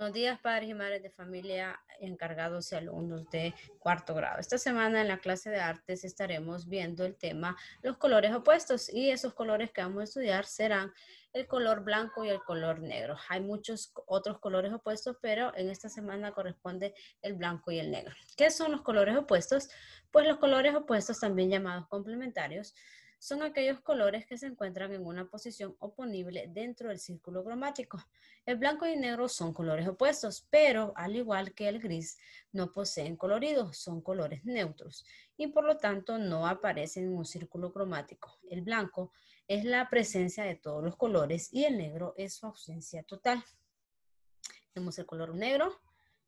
Buenos días, padres y madres de familia, encargados y alumnos de cuarto grado. Esta semana en la clase de artes estaremos viendo el tema los colores opuestos y esos colores que vamos a estudiar serán el color blanco y el color negro. Hay muchos otros colores opuestos, pero en esta semana corresponde el blanco y el negro. ¿Qué son los colores opuestos? Pues los colores opuestos, también llamados complementarios, son aquellos colores que se encuentran en una posición oponible dentro del círculo cromático. El blanco y negro son colores opuestos, pero al igual que el gris, no poseen colorido, son colores neutros y por lo tanto no aparecen en un círculo cromático. El blanco es la presencia de todos los colores y el negro es su ausencia total. Tenemos el color negro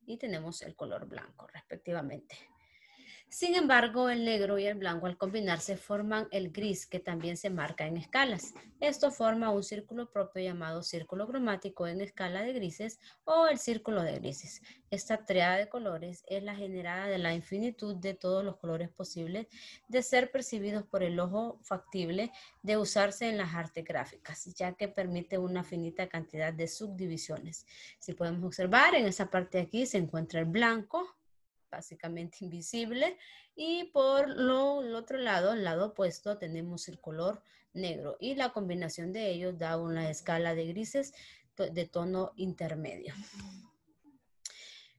y tenemos el color blanco respectivamente. Sin embargo, el negro y el blanco al combinarse forman el gris que también se marca en escalas. Esto forma un círculo propio llamado círculo cromático en escala de grises o el círculo de grises. Esta triada de colores es la generada de la infinitud de todos los colores posibles de ser percibidos por el ojo factible de usarse en las artes gráficas, ya que permite una finita cantidad de subdivisiones. Si podemos observar, en esa parte de aquí se encuentra el blanco, básicamente invisible. Y por lo, el otro lado, el lado opuesto, tenemos el color negro. Y la combinación de ellos da una escala de grises de tono intermedio.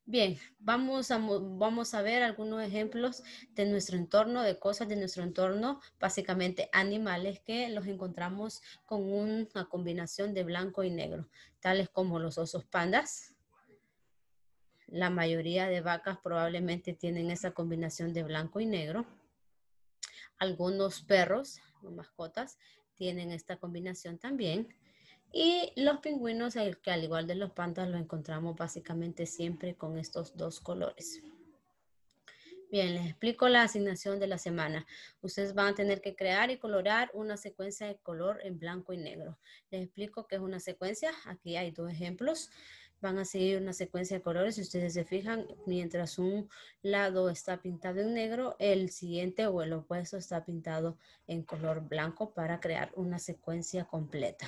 Bien, vamos a, vamos a ver algunos ejemplos de nuestro entorno, de cosas de nuestro entorno, básicamente animales que los encontramos con una combinación de blanco y negro, tales como los osos pandas, la mayoría de vacas probablemente tienen esa combinación de blanco y negro. Algunos perros o mascotas tienen esta combinación también. Y los pingüinos, que al igual de los pandas, lo encontramos básicamente siempre con estos dos colores. Bien, les explico la asignación de la semana. Ustedes van a tener que crear y colorar una secuencia de color en blanco y negro. Les explico qué es una secuencia. Aquí hay dos ejemplos van a seguir una secuencia de colores. Si ustedes se fijan, mientras un lado está pintado en negro, el siguiente o el opuesto está pintado en color blanco para crear una secuencia completa.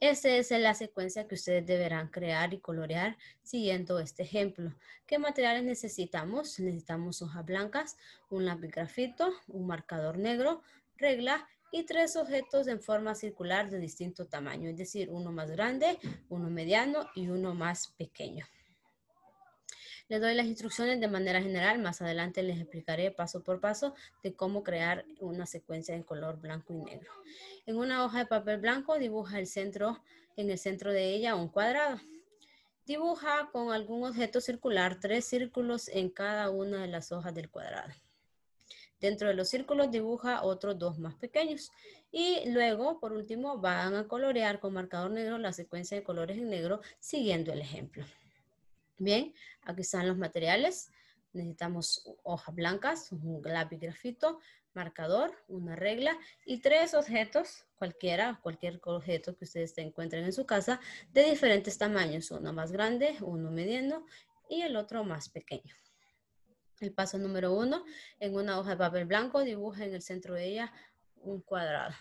Esta es la secuencia que ustedes deberán crear y colorear siguiendo este ejemplo. ¿Qué materiales necesitamos? Necesitamos hojas blancas, un lápiz grafito, un marcador negro, regla y tres objetos en forma circular de distinto tamaño, es decir, uno más grande, uno mediano y uno más pequeño. Les doy las instrucciones de manera general, más adelante les explicaré paso por paso de cómo crear una secuencia en color blanco y negro. En una hoja de papel blanco dibuja el centro, en el centro de ella un cuadrado. Dibuja con algún objeto circular tres círculos en cada una de las hojas del cuadrado. Dentro de los círculos dibuja otros dos más pequeños. Y luego, por último, van a colorear con marcador negro la secuencia de colores en negro siguiendo el ejemplo. Bien, aquí están los materiales. Necesitamos hojas blancas, un lápiz grafito, marcador, una regla y tres objetos, cualquiera, cualquier objeto que ustedes encuentren en su casa, de diferentes tamaños, uno más grande, uno mediano y el otro más pequeño. El paso número uno, en una hoja de papel blanco, dibuja en el centro de ella un cuadrado.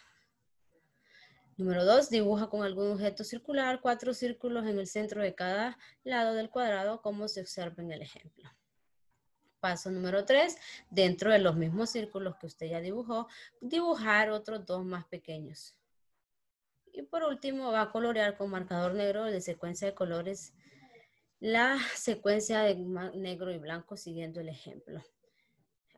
Número dos, dibuja con algún objeto circular cuatro círculos en el centro de cada lado del cuadrado, como se observa en el ejemplo. Paso número tres, dentro de los mismos círculos que usted ya dibujó, dibujar otros dos más pequeños. Y por último, va a colorear con marcador negro de secuencia de colores la secuencia de negro y blanco siguiendo el ejemplo.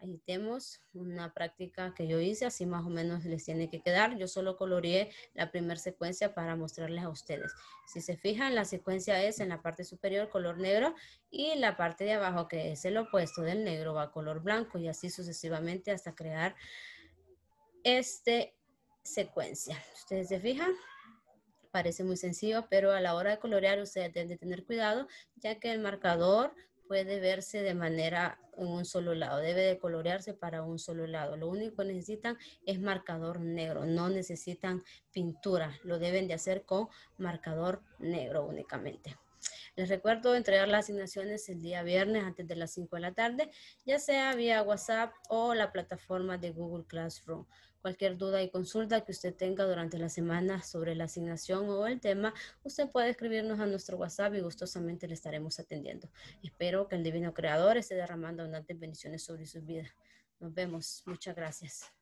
Ahí tenemos una práctica que yo hice, así más o menos les tiene que quedar. Yo solo coloreé la primera secuencia para mostrarles a ustedes. Si se fijan, la secuencia es en la parte superior color negro y la parte de abajo, que es el opuesto del negro, va color blanco y así sucesivamente hasta crear esta secuencia. ¿Ustedes se fijan? parece muy sencillo, pero a la hora de colorear ustedes deben tener cuidado, ya que el marcador puede verse de manera en un solo lado, debe de colorearse para un solo lado. Lo único que necesitan es marcador negro, no necesitan pintura, lo deben de hacer con marcador negro únicamente. Les recuerdo entregar las asignaciones el día viernes antes de las 5 de la tarde, ya sea vía WhatsApp o la plataforma de Google Classroom. Cualquier duda y consulta que usted tenga durante la semana sobre la asignación o el tema, usted puede escribirnos a nuestro WhatsApp y gustosamente le estaremos atendiendo. Espero que el Divino Creador esté derramando abundantes bendiciones sobre sus vidas. Nos vemos. Muchas gracias.